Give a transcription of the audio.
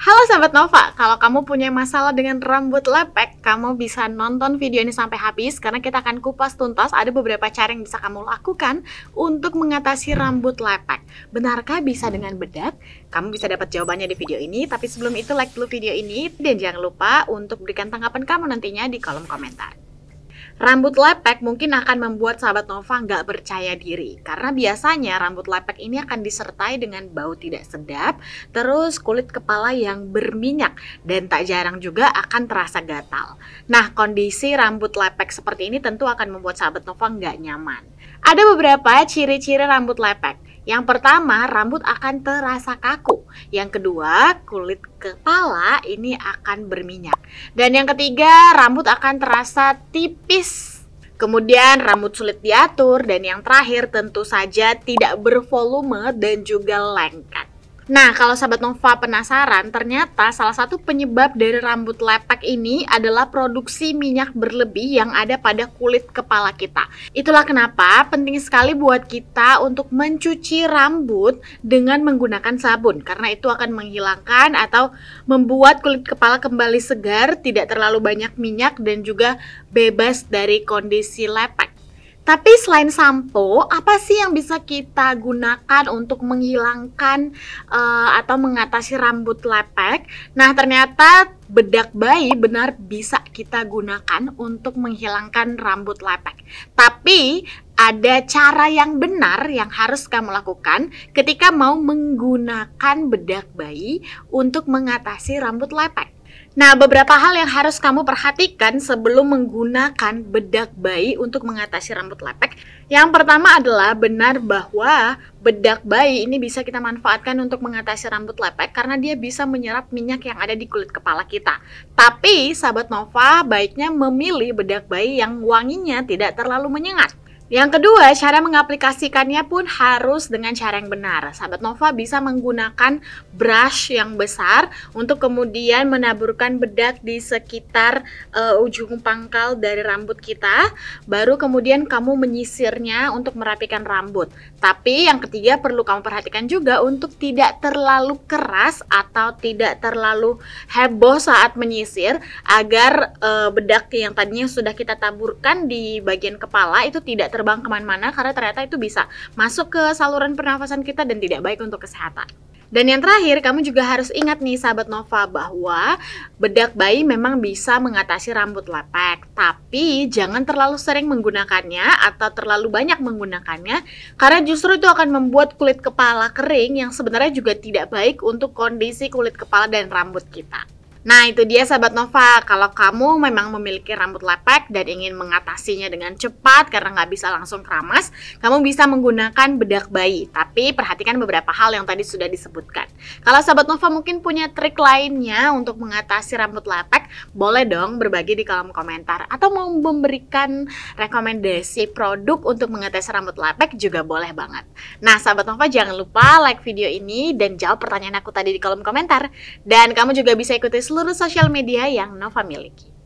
Halo sahabat Nova, kalau kamu punya masalah dengan rambut lepek, kamu bisa nonton video ini sampai habis karena kita akan kupas tuntas ada beberapa cara yang bisa kamu lakukan untuk mengatasi rambut lepek. Benarkah bisa dengan bedak? Kamu bisa dapat jawabannya di video ini, tapi sebelum itu like dulu video ini dan jangan lupa untuk berikan tanggapan kamu nantinya di kolom komentar. Rambut lepek mungkin akan membuat sahabat Nova nggak percaya diri karena biasanya rambut lepek ini akan disertai dengan bau tidak sedap, terus kulit kepala yang berminyak dan tak jarang juga akan terasa gatal. Nah, kondisi rambut lepek seperti ini tentu akan membuat sahabat Nova nggak nyaman. Ada beberapa ciri-ciri rambut lepek. Yang pertama, rambut akan terasa kaku. Yang kedua, kulit kepala ini akan berminyak. Dan yang ketiga, rambut akan terasa tipis. Kemudian rambut sulit diatur dan yang terakhir tentu saja tidak bervolume dan juga lengket. Nah, kalau sahabat Nova penasaran, ternyata salah satu penyebab dari rambut lepek ini adalah produksi minyak berlebih yang ada pada kulit kepala kita. Itulah kenapa penting sekali buat kita untuk mencuci rambut dengan menggunakan sabun, karena itu akan menghilangkan atau membuat kulit kepala kembali segar, tidak terlalu banyak minyak, dan juga bebas dari kondisi lepek. Tapi selain sampo, apa sih yang bisa kita gunakan untuk menghilangkan uh, atau mengatasi rambut lepek? Nah, ternyata bedak bayi benar bisa kita gunakan untuk menghilangkan rambut lepek. Tapi ada cara yang benar yang harus kamu lakukan ketika mau menggunakan bedak bayi untuk mengatasi rambut lepek. Nah, beberapa hal yang harus kamu perhatikan sebelum menggunakan bedak bayi untuk mengatasi rambut lepek. Yang pertama adalah benar bahwa bedak bayi ini bisa kita manfaatkan untuk mengatasi rambut lepek karena dia bisa menyerap minyak yang ada di kulit kepala kita. Tapi, sahabat Nova, baiknya memilih bedak bayi yang wanginya tidak terlalu menyengat. Yang kedua, cara mengaplikasikannya pun harus dengan cara yang benar. Sahabat Nova bisa menggunakan brush yang besar untuk kemudian menaburkan bedak di sekitar uh, ujung pangkal dari rambut kita, baru kemudian kamu menyisirnya untuk merapikan rambut. Tapi yang ketiga perlu kamu perhatikan juga untuk tidak terlalu keras atau tidak terlalu heboh saat menyisir agar uh, bedak yang tadinya sudah kita taburkan di bagian kepala itu tidak ter terbang kemana-mana karena ternyata itu bisa masuk ke saluran pernafasan kita dan tidak baik untuk kesehatan. Dan yang terakhir, kamu juga harus ingat nih sahabat Nova bahwa bedak bayi memang bisa mengatasi rambut lepek, tapi jangan terlalu sering menggunakannya atau terlalu banyak menggunakannya karena justru itu akan membuat kulit kepala kering yang sebenarnya juga tidak baik untuk kondisi kulit kepala dan rambut kita. Nah, itu dia sahabat Nova. Kalau kamu memang memiliki rambut lepek dan ingin mengatasinya dengan cepat karena nggak bisa langsung keramas, kamu bisa menggunakan bedak bayi. Tapi perhatikan beberapa hal yang tadi sudah disebutkan. Kalau sahabat Nova mungkin punya trik lainnya untuk mengatasi rambut lepek, boleh dong berbagi di kolom komentar. Atau mau memberikan rekomendasi produk untuk mengatasi rambut lepek juga boleh banget. Nah, sahabat Nova jangan lupa like video ini dan jawab pertanyaan aku tadi di kolom komentar. Dan kamu juga bisa ikuti seluruh sosial media yang Nova miliki.